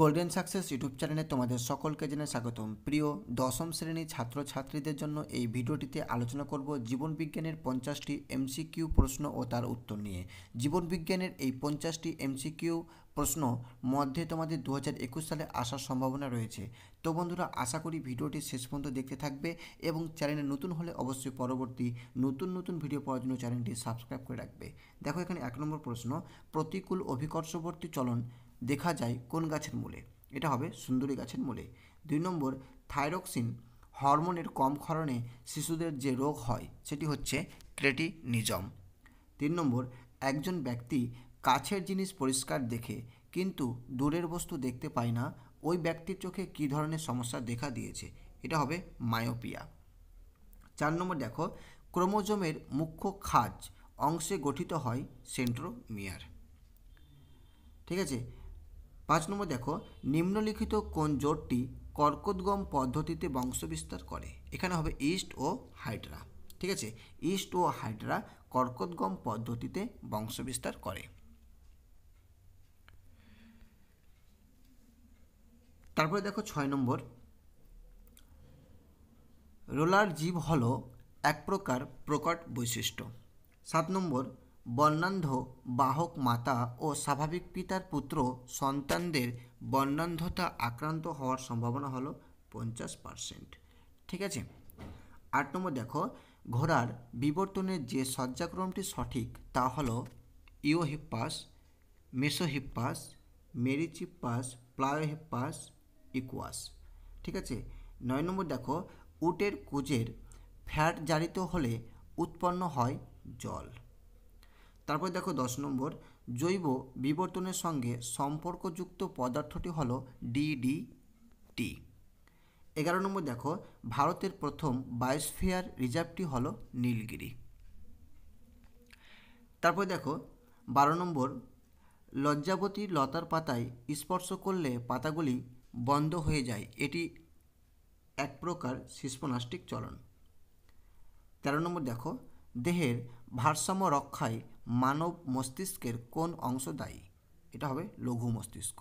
golden success YouTube চ্যানেলে তোমাদের সকলকে জেনে স্বাগতম প্রিয় দশম শ্রেণীর ছাত্রছাত্রীদের জন্য এই ভিডিওটিতে আলোচনা করব জীবনবিজ্ঞানের পঞ্চাশটি এমসিকিউ প্রশ্ন ও তার উত্তর নিয়ে জীবনবিজ্ঞানের এই পঞ্চাশটি এমসিকিউ প্রশ্ন মধ্যে তোমাদের দু একুশ সালে আসার সম্ভাবনা রয়েছে তো বন্ধুরা আশা করি ভিডিওটি শেষ পর্যন্ত দেখতে থাকবে এবং চ্যানেলে নতুন হলে অবশ্যই পরবর্তী নতুন নতুন ভিডিও পাওয়ার জন্য চ্যানেলটি সাবস্ক্রাইব করে রাখবে দেখো এখানে এক নম্বর প্রশ্ন প্রতিকূল অভিকর্ষবর্তী চলন দেখা যায় কোন গাছের মূলে এটা হবে সুন্দরী গাছের মূলে দুই নম্বর থাইরক্সিন হরমোনের কম ক্ষরণে শিশুদের যে রোগ হয় সেটি হচ্ছে ক্রেটিনিজম তিন নম্বর একজন ব্যক্তি কাছের জিনিস পরিষ্কার দেখে কিন্তু দূরের বস্তু দেখতে পায় না ওই ব্যক্তির চোখে কী ধরনের সমস্যা দেখা দিয়েছে এটা হবে মায়োপিয়া চার নম্বর দেখো ক্রোমোজোমের মুখ্য খাজ অংশে গঠিত হয় সেন্ট্রোমিয়ার ঠিক আছে পাঁচ নম্বর দেখো নিম্নলিখিত কোন জোটটি কর্কটগম পদ্ধতিতে বংশবিস্তার করে এখানে হবে ইস্ট ও হাইড্রা ঠিক আছে ইস্ট ও হাইড্রা কর্কটগম পদ্ধতিতে বংশবিস্তার করে তারপরে দেখো ছয় নম্বর রোলার জীব হলো এক প্রকার প্রকট বৈশিষ্ট্য সাত নম্বর বর্ণান্ধ বাহক মাতা ও স্বাভাবিক পিতার পুত্র সন্তানদের বর্ণান্ধতা আক্রান্ত হওয়ার সম্ভাবনা হলো পঞ্চাশ পারসেন্ট ঠিক আছে আট নম্বর দেখো ঘোড়ার বিবর্তনের যে সজ্জাক্রমটি সঠিক তা হলো Eohippus Mesohippus Merychippus Pliohippus Equus ঠিক আছে নয় নম্বর দেখো উটের কুজের ফ্যাট জারিত হলে উৎপন্ন হয় জল তারপর দেখো দশ নম্বর জৈব বিবর্তনের সঙ্গে সম্পর্কযুক্ত পদার্থটি হল ডিডিটি এগারো নম্বর দেখো ভারতের প্রথম বায়োস্ফিয়ার রিজার্ভটি হল নীলগিরি তারপর দেখো বারো নম্বর লজ্জাবতী লতার পাতায় স্পর্শ করলে পাতাগুলি বন্ধ হয়ে যায় এটি এক প্রকার শিষ্পনাস্টিক চলন তেরো নম্বর দেখো দেহের ভারসাম্য রক্ষায় মানব মস্তিষ্কের কোন অংশ দায়ী এটা হবে লঘু মস্তিষ্ক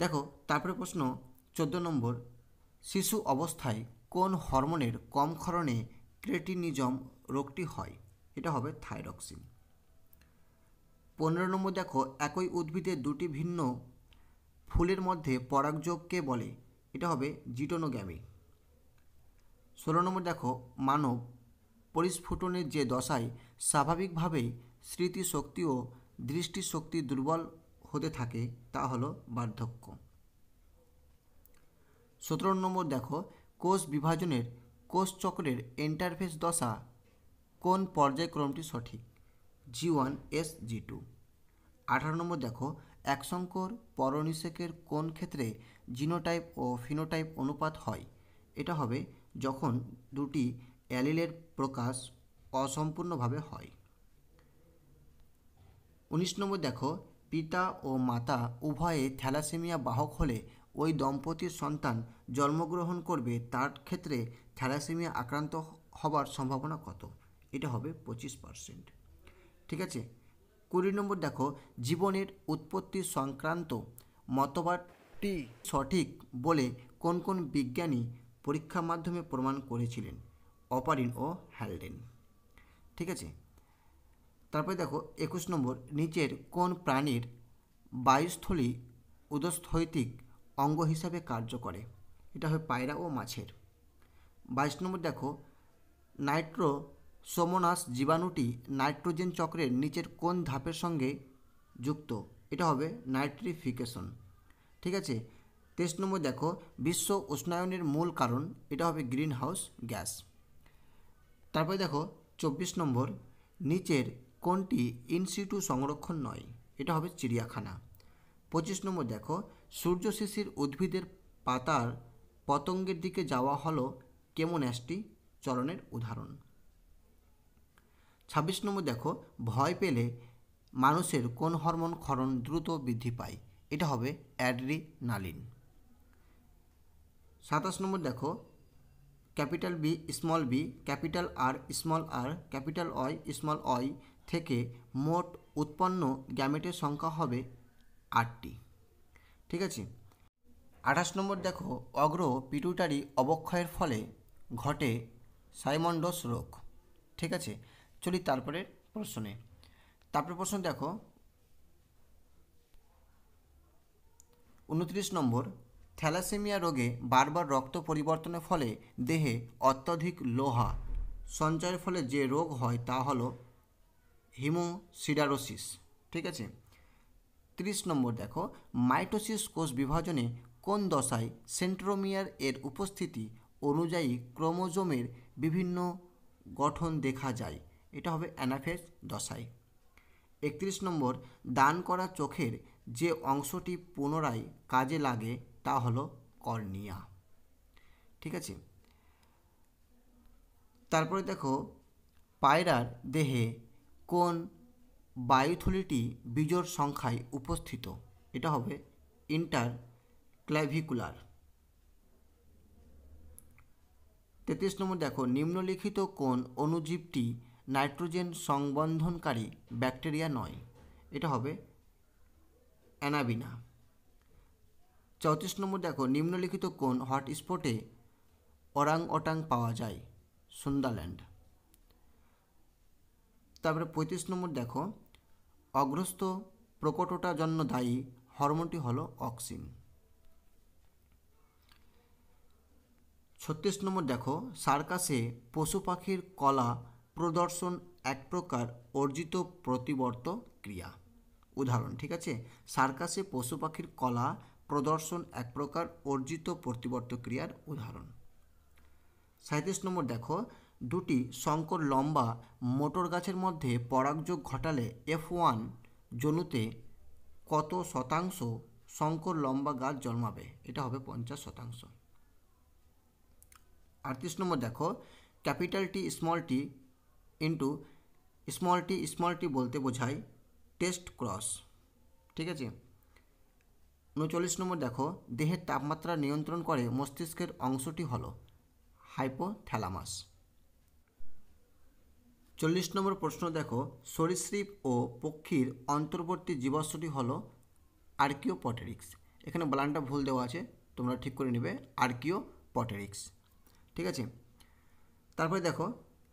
দেখো তারপরে প্রশ্ন চোদ্দ নম্বর শিশু অবস্থায় কোন হরমোনের কম ক্ষরণে ক্রেটিনিজম রোগটি হয় এটা হবে থাইরক্সিন পনেরো নম্বর দেখো একই উদ্ভিদের দুটি ভিন্ন ফুলের মধ্যে পরাগযোগকে বলে এটা হবে জিটোনোগ্যামি ষোলো নম্বর দেখো মানব পরিস্ফুটনের যে দশায় স্বাভাবিকভাবেই স্মৃতিশক্তি ও দৃষ্টিশক্তি দুর্বল হতে থাকে তা হল বার্ধক্য সতেরো নম্বর দেখো কোষ বিভাজনের কোষ চক্রের এন্টারফেস দশা কোন পর্যায়ক্রমটি সঠিক G one S G two আঠারো নম্বর দেখো একসংকর পরনিষেকের কোন ক্ষেত্রে জিনোটাইপ ও ফিনোটাইপ অনুপাত হয় এটা হবে যখন দুটি অ্যালিলের প্রকাশ অসম্পূর্ণভাবে হয় উনিশ নম্বর দেখো পিতা ও মাতা উভয়ে থ্যালাসেমিয়া বাহক হলে ওই দম্পতির সন্তান জন্মগ্রহণ করবে তার ক্ষেত্রে থ্যালাসেমিয়া আক্রান্ত হবার সম্ভাবনা কত এটা হবে পঁচিশ পার্সেন্ট ঠিক আছে কুড়ি নম্বর দেখো জীবনের উৎপত্তি সংক্রান্ত মতবাদটি সঠিক বলে কোন কোন বিজ্ঞানী পরীক্ষার মাধ্যমে প্রমাণ করেছিলেন অপারিন ও হ্যালডেন ঠিক আছে তারপরে দেখো একুশ নম্বর নিচের কোন প্রাণীর বায়ুস্থলী উদস্থৈতিক অঙ্গ হিসাবে কার্য করে এটা হয় পায়রা ও মাছের বাইশ নম্বর দেখো নাইট্রো সোমোনাস জীবাণুটি নাইট্রোজেন চক্রের নিচের কোন ধাপের সঙ্গে যুক্ত এটা হবে নাইট্রিফিকেশন ঠিক আছে তেইশ নম্বর দেখো বিশ্ব উষ্ণায়নের মূল কারণ এটা হবে গ্রিন হাউস গ্যাস তারপরে দেখো চব্বিশ নম্বর নিচের কোনটি ইনস্টিটিউ সংরক্ষণ নয় এটা হবে চিড়িয়াখানা পঁচিশ নম্বর দেখো সূর্য শিশির উদ্ভিদের পাতার পতঙ্গের দিকে যাওয়া হলো কেমন অ্যাসটি চরণের উদাহরণ ছাব্বিশ নম্বর দেখো ভয় পেলে মানুষের কোন হরমোন ক্ষরণ দ্রুত বৃদ্ধি পায় এটা হবে অ্যাড্রিনালিন সাতাশ নম্বর দেখো capital B small B capital R small R capital Y small Y থেকে মোট উৎপন্ন গ্যামেটের সংখ্যা হবে আটটি ঠিক আছে আঠাশ নম্বর দেখো অগ্র পিটুটারি অবক্ষয়ের ফলে ঘটে সাইমন্ডস রোগ ঠিক আছে চলি তারপরের প্রশ্নে তারপরে প্রশ্ন দেখো উনত্রিশ নম্বর থ্যালাসেমিয়া রোগে বারবার রক্ত পরিবর্তনের ফলে দেহে অত্যধিক লোহা সঞ্চয়ের ফলে যে রোগ হয় তা হলো হিমোসিডারোসিস ঠিক আছে ত্রিশ নম্বর দেখো মাইটোসিস কোষ বিভাজনে কোন দশায় সেন্ট্রোমিয়ার এর উপস্থিতি অনুযায়ী ক্রোমোজোমের বিভিন্ন গঠন দেখা যায় এটা হবে অ্যানাফেজ দশায় একত্রিশ নম্বর দান করা চোখের যে অংশটি পুনরায় কাজে লাগে তা হলো কর্নিয়া ঠিক আছে তারপরে দেখো পায়রার দেহে কোন বায়ুথলিটি বিজোর সংখ্যায় উপস্থিত এটা হবে ইন্টার ক্ল্যাভিকুলার তেত্রিশ নম্বর দেখো নিম্নলিখিত কোন অণুজীবটি নাইট্রোজেন সংবন্ধনকারী ব্যাকটেরিয়া নয় এটা হবে অ্যানাবিনা চৌত্রিশ নম্বর দেখো নিম্নলিখিত কোন হটস্পটে অরাং অটাং পাওয়া যায় সুন্দারল্যান্ড তারপরে পঁয়ত্রিশ নম্বর দেখো অগ্রস্ত প্রকটটা জন্য দায়ী হরমোনটি হলো অক্সিন ছত্রিশ নম্বর দেখো সার্কাসে পশু পাখির কলা প্রদর্শন এক প্রকার অর্জিত প্রতিবর্ত ক্রিয়া উদাহরণ ঠিক আছে সার্কাসে পশু পাখির কলা প্রদর্শন এক প্রকার অর্জিত প্রতিবর্ত ক্রিয়ার উদাহরণ সাঁত্রিশ নম্বর দেখো দুটি সংকর লম্বা মোটর গাছের মধ্যে পরাগযোগ ঘটালে এফ ওয়ান জনুতে কত শতাংশ সংকর লম্বা গাছ জন্মাবে এটা হবে পঞ্চাশ শতাংশ আটত্রিশ নম্বর দেখো capital T small T into small T small T বলতে বোঝায় টেস্ট ক্রস ঠিক আছে উনচল্লিশ নম্বর দেখো দেহের তাপমাত্রা নিয়ন্ত্রণ করে মস্তিষ্কের অংশটি হল হাইপোথ্যালামাস চল্লিশ নম্বর প্রশ্ন দেখো সরীসৃপ ও পক্ষীর অন্তর্বর্তী জীবাশ্মটি হল আর্কিও পটেরিক্স এখানে ব্লানটা ভুল দেওয়া আছে তোমরা ঠিক করে নেবে আর্কিও পটেরিক্স ঠিক আছে তারপরে দেখো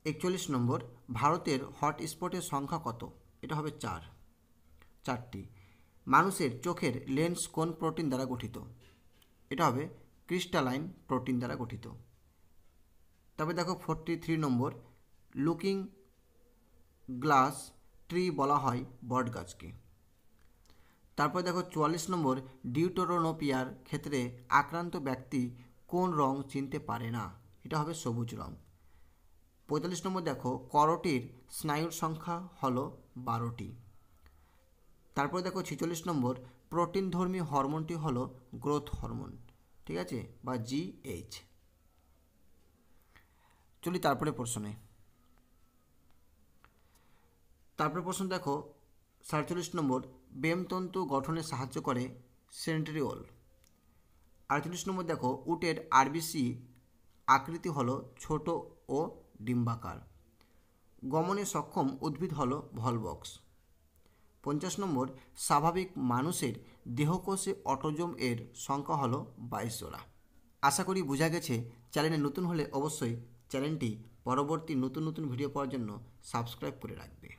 একচল্লিশ নম্বর ভারতের হটস্পটের সংখ্যা কত এটা হবে চার চারটি মানুষের চোখের লেন্স কোন প্রোটিন দ্বারা গঠিত এটা হবে ক্রিস্টালাইন প্রোটিন দ্বারা গঠিত তবে দেখো ফোরটি থ্রি নম্বর লুকিং গ্লাস ট্রি বলা হয় বট গাছকে তারপর দেখো চুয়াল্লিশ নম্বর ডিউটোরোনোপিয়ার ক্ষেত্রে আক্রান্ত ব্যক্তি কোন রং চিনতে পারে না এটা হবে সবুজ রং পঁয়তাল্লিশ নম্বর দেখো করটির স্নায়ুর সংখ্যা হলো বারোটি তারপরে দেখো ছেচল্লিশ নম্বর প্রোটিন ধর্মী হরমোনটি হলো গ্রোথ হরমোন ঠিক আছে বা জিএইচ চলি তারপরে প্রশ্নে তারপরে প্রশ্ন দেখো সাতচল্লিশ নম্বর বেমতন্তু গঠনে সাহায্য করে সেন্ট্রিওল আটচল্লিশ নম্বর দেখো উটের আরবিসি আকৃতি হলো ছোট ও ডিম্বাকার গমনে সক্ষম উদ্ভিদ হলো ভলবক্স পঞ্চাশ নম্বর স্বাভাবিক মানুষের দেহকোষে অটোজম এর সংখ্যা হলো বাইশ জোড়া আশা করি বোঝা গেছে চ্যানেলে নতুন হলে অবশ্যই চ্যানেলটি পরবর্তী নতুন নতুন ভিডিও পাওয়ার জন্য সাবস্ক্রাইব করে রাখবে